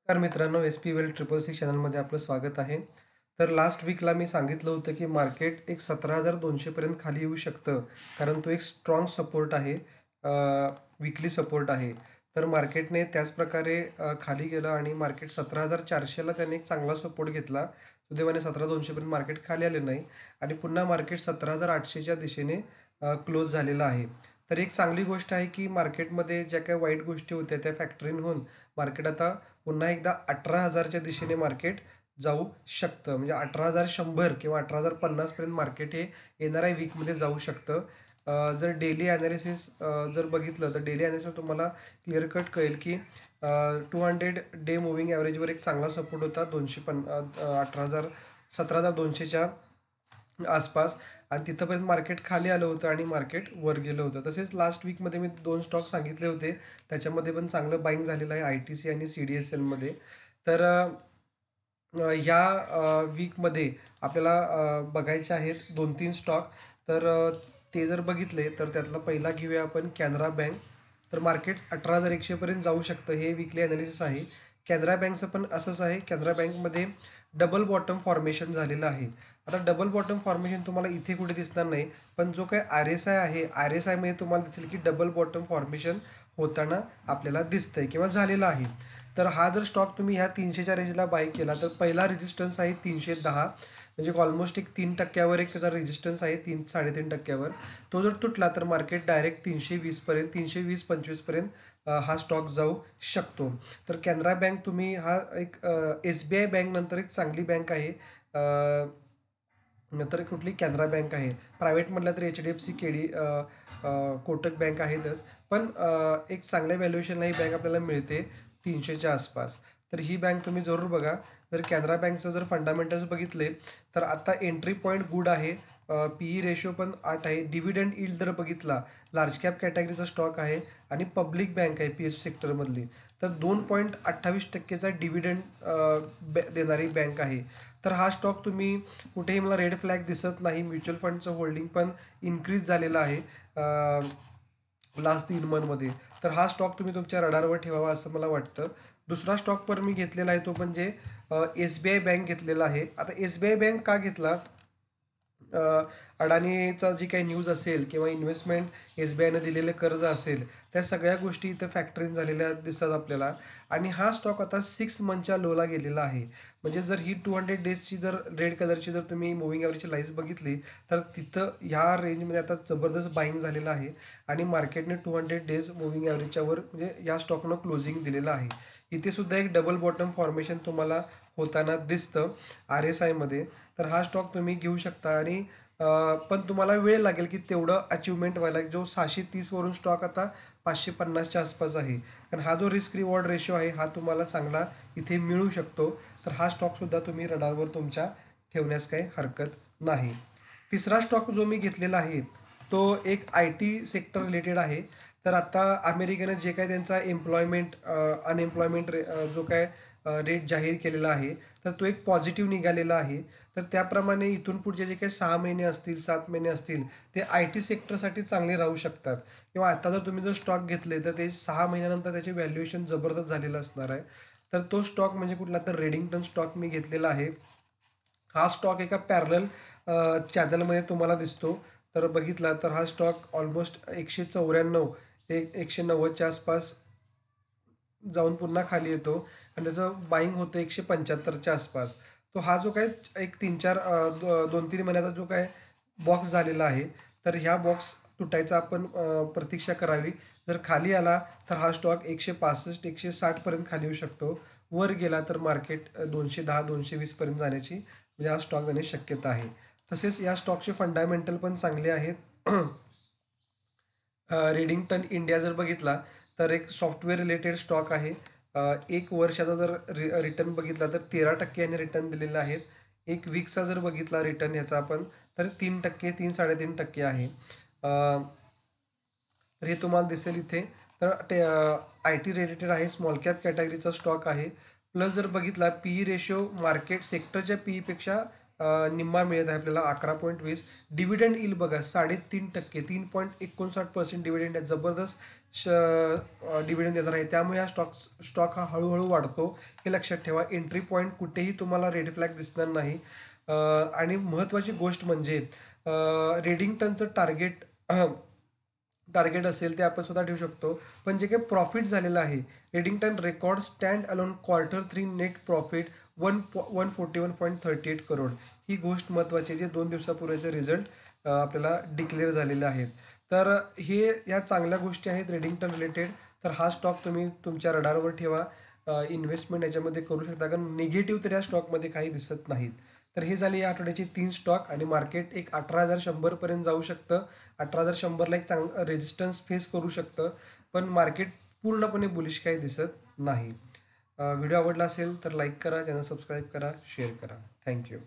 नमस्कार मित्रांनो S P well triple six चॅनलमध्ये आपलं स्वागत आहे तर लास्ट वीकला मी सांगितलं होतं की मार्केट एक सतरा हजार दोनशेपर्यंत खाली येऊ शकतं कारण तो एक स्ट्रॉंग सपोर्ट आहे वीकली सपोर्ट आहे तर मार्केटने त्याचप्रकारे खाली गेलं आणि मार्केट सतरा हजार चारशेला त्याने एक चांगला सपोर्ट घेतला सुदैवाने सतरा दोनशेपर्यंत मार्केट खाली आले नाही आणि पुन्हा मार्केट सतरा हजार आठशेच्या दिशेने क्लोज झालेलं आहे तर एक चांगली गोष्ट आहे की मार्केटमध्ये ज्या काही वाईट गोष्टी होत्या त्या फॅक्टरीन मार्केट आता पुन्हा एकदा अठरा हजारच्या दिशेने मार्केट जाऊ शकतं म्हणजे अठरा हजार शंभर किंवा अठरा हजार पन्नासपर्यंत मार्केट हे येणाऱ्या वीकमध्ये जाऊ शकतं जर डेली ॲनालिसिस जर बघितलं तर डेली ॲनालिसिस तुम्हाला क्लिअर कट कळेल की टू हंड्रेड डे मुव्हिंग ॲव्हरेजवर एक चांगला सपोर्ट होता दोनशे पन्ना अठरा हजार सतरा हजार दोनशेच्या आसपास आणि तिथंपर्यंत मार्केट खाली आलं होतं आणि मार्केट वर गेलं होतं तसेच लास्ट वीकमध्ये मी दोन स्टॉक सांगितले होते त्याच्यामध्ये पण चांगलं बाईंग झालेलं आहे आय टी सी आणि सी डी एस एलमध्ये तर ह्या वीकमध्ये आपल्याला बघायचे आहेत दोन तीन स्टॉक तर ते जर बघितले तर त्यातला पहिला घेऊया आपण कॅनरा बँक तर मार्केट अठरा हजार एकशेपर्यंत जाऊ शकतं हे वीकली ॲनालिसिस आहे कॅनरा बँकचं पण असंच आहे कॅनरा बँकमध्ये डबल बॉटम फॉर्मेशन झालेलं आहे आता डबल बॉटम फॉर्मेशन तुम्हाला इथे कुठे दिसणार नाही पण जो काय आर एस आय आहे आर एस आयमध्ये तुम्हाला दिसेल की डबल बॉटम फॉर्मेशन होताना आपल्याला दिसतंय किंवा झालेला आहे तर हा जर स्टॉक तुम्ही ह्या तीनशेच्या रेंजला बाय केला तर पहिला रेजिस्टन्स आहे तीनशे दहा म्हणजे ऑलमोस्ट एक तीन टक्क्यावर एक त्याचा रेजिस्टन्स आहे तीन साडेतीन टक्क्यावर तो जर तुटला तर मार्केट डायरेक्ट तीनशे वीसपर्यंत तीनशे वीस पंचवीसपर्यंत हा स्टॉक जाऊ शकतो तर कॅनरा बँक तुम्ही हा एक एस बी आय बँक नंतर एक चांगली बँक आहे नंतर कुठली कॅनरा बँक आहे प्रायव्हेट म्हटलं तर H D F C K D Kotak bank आहेतच पण एक चांगल्या व्हॅल्युएशनला ही बँक आपल्याला मिळते तीनशेच्या आसपास तर ही बँक तुम्ही जरूर बघा जर कॅनरा बँकचं जर फंडामेंटल्स बघितले तर आत्ता एंट्री पॉईंट गुड आहे पी ई रेशो पण आठ आहे डिव्हिडंड इल्ड जर बघितला लार्ज कॅप कॅटेगरीचा स्टॉक आहे आणि पब्लिक बँक आहे पी एस सेक्टरमधली तर दोन पॉईंट अठ्ठावीस टक्केचा डिव्हिडंड देणारी बँक आहे तर हा स्टॉक तुम्ही कुठेही मला रेड फ्लॅग दिसत नाही म्युच्युअल फंडचं होल्डिंग पण इन्क्रीज झालेलं आहे लास्ट तीन मंथमध्ये तर हा स्टॉक तुम्ही तुमच्या रडारवर ठेवावा असं मला वाटतं दुसरा स्टॉक पर मी घेतलेला आहे तो म्हणजे एस बी आय बँक घेतलेला आहे आता एस बी आय बँक का घेतला अडाणीचा जी काही न्यूज असेल किंवा इन्व्हेस्टमेंट एस बी आयनं दिलेलं कर्ज असेल त्या सगळ्या गोष्टी इथं फॅक्टरीन झालेल्या दिसतात आपल्याला आणि हा स्टॉक आता सिक्स मंथच्या लोला गेलेला आहे म्हणजे जर ही टू हंड्रेड डेजची जर रेड कलरची जर तुम्ही मुव्हिंग ॲव्हरेजची लाईन्स बघितली तर तिथं ह्या रेंजमध्ये आता जबरदस्त बाईंग झालेलं आहे आणि मार्केटने टू हंड्रेड डेज मुव्हिंग ॲव्हरेजच्यावर म्हणजे या स्टॉकनं क्लोजिंग दिलेलं आहे इथे सुद्धा एक डबल बॉटम फॉर्मेशन तुम्हाला होताना दिसतं आर एस आयमध्ये तर हा स्टॉक तुम्ही घेऊ शकता आणि पण तुम्हाला वेळ लागेल की तेवढं अचिव्हमेंट व्हायला जो सहाशे तीसवरून स्टॉक आता पाचशे पन्नासच्या आसपास आहे कारण हा जो रिस्क रिवॉर्ड रेशो आहे हा तुम्हाला चांगला इथे मिळू शकतो तर हा स्टॉकसुद्धा तुम्ही रडारवर तुमच्या ठेवण्यास काही हरकत नाही तिसरा स्टॉक जो मी घेतलेला आहे तो एक आय टी सेक्टर रिलेटेड आहे तर आता अमेरिकेनं जे काय त्यांचा एम्प्लॉयमेंट अनएम्प्लॉयमेंट रे जो काय रेट जाहीर केलेला आहे तर तो एक पॉझिटिव्ह निघालेला आहे तर त्याप्रमाणे इथून पुढचे जे काही सहा महिने असतील सात महिने असतील ते आय टी सेक्टरसाठी चांगले राहू शकतात किंवा आता जर तुम्ही जो स्टॉक घेतले तर ते सहा महिन्यानंतर त्याचे व्हॅल्युएशन जबरदस्त झालेलं असणार आहे तर तो स्टॉक म्हणजे कुठला तर रेडिंग्टन स्टॉक मी घेतलेला आहे हा स्टॉक एका पॅरल चॅनलमध्ये तुम्हाला दिसतो तर बघितला तर हा स्टॉक ऑलमोस्ट एकशे चौऱ्याण्णव एक एकशे नव्वदच्या आसपास जाऊन पुन्हा खाली येतो आणि त्याचं बाईंग होतं एकशे पंच्याहत्तरच्या आसपास तो हा जो काय एक तीन चार दोन तीन महिन्याचा जो काय बॉक्स झालेला आहे तर ह्या बॉक्स तुटायचा आपण प्रतीक्षा करावी जर खाली आला तर हा स्टॉक एकशे पासष्ट एकशे साठपर्यंत खाली येऊ शकतो वर गेला तर मार्केट दोनशे दहा दोनशे वीसपर्यंत जाण्याची म्हणजे हा स्टॉक जाण्याची शक्यता आहे तसेच या स्टॉकचे फंडामेंटल पण चांगले आहेत रिडिंग इंडिया जर बघितला तर एक सॉफ्टवेअर रिलेटेड स्टॉक आहे एक वर्षाचा जर रिटर्न बघितला तर तेरा टक्के यांनी रिटर्न दिलेला आहे एक वीकचा जर बघितला रिटर्न ह्याचा आपण तर तीन टक्के तीन साडेतीन टक्के आहे तर हे तुम्हाला दिसेल इथे तर टे आय टी रिलेटेड आहे स्मॉल कॅप कॅटेगरीचा स्टॉक आहे प्लस जर बघितला पी रेशो मार्केट सेक्टरच्या पीईपेक्षा निम्मा मिळत आहे आपल्याला अकरा पॉईंट वीस डिव्हिडंड इल बघा साडेतीन टक्के तीन पॉईंट एकोणसाठ पर्सेंट डिव्हिडंड आहे जबरदस्त श डिव्हिडंड देणार आहे त्यामुळे हा स्टॉक स्टॉक हा हळूहळू वाढतो हे लक्षात ठेवा एंट्री पॉईंट कुठेही तुम्हाला रेड फ्लॅग दिसणार नाही आणि महत्त्वाची गोष्ट म्हणजे रेडिंग्टनचं टार्गेट टार्गेट असेल ते आपण सुद्धा ठेवू शकतो पण जे काही प्रॉफिट झालेलं आहे Redington record standalone quarter three net profit one पॉ one forty one point thirty eight crore ही गोष्ट महत्त्वाची जे दोन दिवसापूर्वीचे रिझल्ट आपल्याला डिक्लेअर झालेले आहेत तर हे या चांगल्या गोष्टी आहेत रेडिंग्टन रिलेटेड तर हा स्टॉक तुम्ही तुमच्या रडारवर ठेवा इन्व्हेस्टमेंट याच्यामध्ये करू शकता कारण निगेटिव्ह तर या स्टॉकमध्ये काही दिसत नाहीत तर हे झाले या आठवड्याचे तीन स्टॉक आणि मार्केट एक अठरा हजार शंभरपर्यंत जाऊ शकतं अठरा हजार शंभरला एक चांग रेजिस्टन्स फेस करू शकतं पण मार्केट पूर्णपणे बुलिश काही दिसत नाही व्हिडिओ आवडला असेल तर लाईक करा चॅनल सबस्क्राईब करा शेअर करा थँक्यू